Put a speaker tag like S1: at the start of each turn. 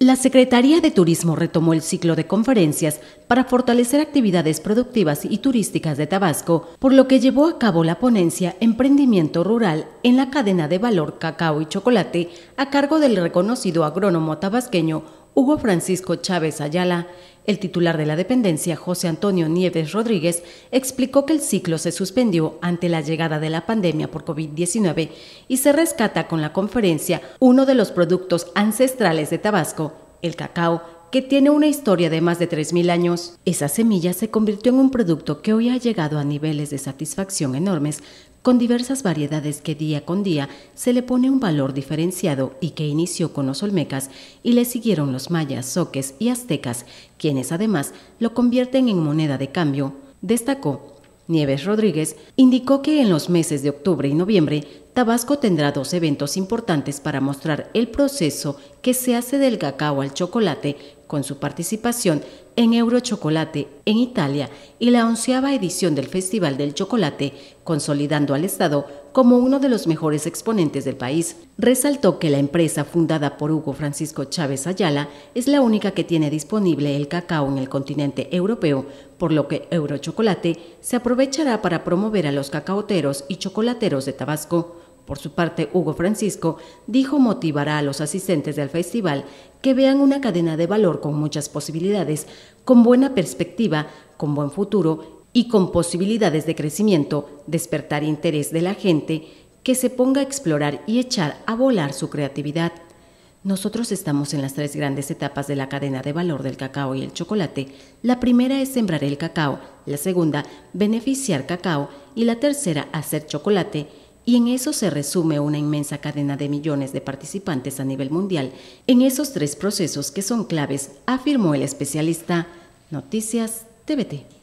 S1: La Secretaría de Turismo retomó el ciclo de conferencias para fortalecer actividades productivas y turísticas de Tabasco, por lo que llevó a cabo la ponencia Emprendimiento Rural en la cadena de valor cacao y chocolate a cargo del reconocido agrónomo tabasqueño Hugo Francisco Chávez Ayala, el titular de la dependencia, José Antonio Nieves Rodríguez, explicó que el ciclo se suspendió ante la llegada de la pandemia por COVID-19 y se rescata con la conferencia uno de los productos ancestrales de Tabasco, el cacao, que tiene una historia de más de 3.000 años. Esa semilla se convirtió en un producto que hoy ha llegado a niveles de satisfacción enormes, con diversas variedades que día con día se le pone un valor diferenciado y que inició con los olmecas y le siguieron los mayas, soques y aztecas, quienes además lo convierten en moneda de cambio. Destacó Nieves Rodríguez indicó que en los meses de octubre y noviembre Tabasco tendrá dos eventos importantes para mostrar el proceso que se hace del cacao al chocolate con su participación en Eurochocolate en Italia y la onceava edición del Festival del Chocolate, consolidando al Estado como uno de los mejores exponentes del país. Resaltó que la empresa fundada por Hugo Francisco Chávez Ayala es la única que tiene disponible el cacao en el continente europeo, por lo que Eurochocolate se aprovechará para promover a los cacaoteros y chocolateros de Tabasco. Por su parte, Hugo Francisco dijo motivará a los asistentes del festival que vean una cadena de valor con muchas posibilidades, con buena perspectiva, con buen futuro y con posibilidades de crecimiento, despertar interés de la gente, que se ponga a explorar y echar a volar su creatividad. Nosotros estamos en las tres grandes etapas de la cadena de valor del cacao y el chocolate. La primera es sembrar el cacao, la segunda, beneficiar cacao y la tercera, hacer chocolate y en eso se resume una inmensa cadena de millones de participantes a nivel mundial en esos tres procesos que son claves, afirmó el especialista Noticias TVT.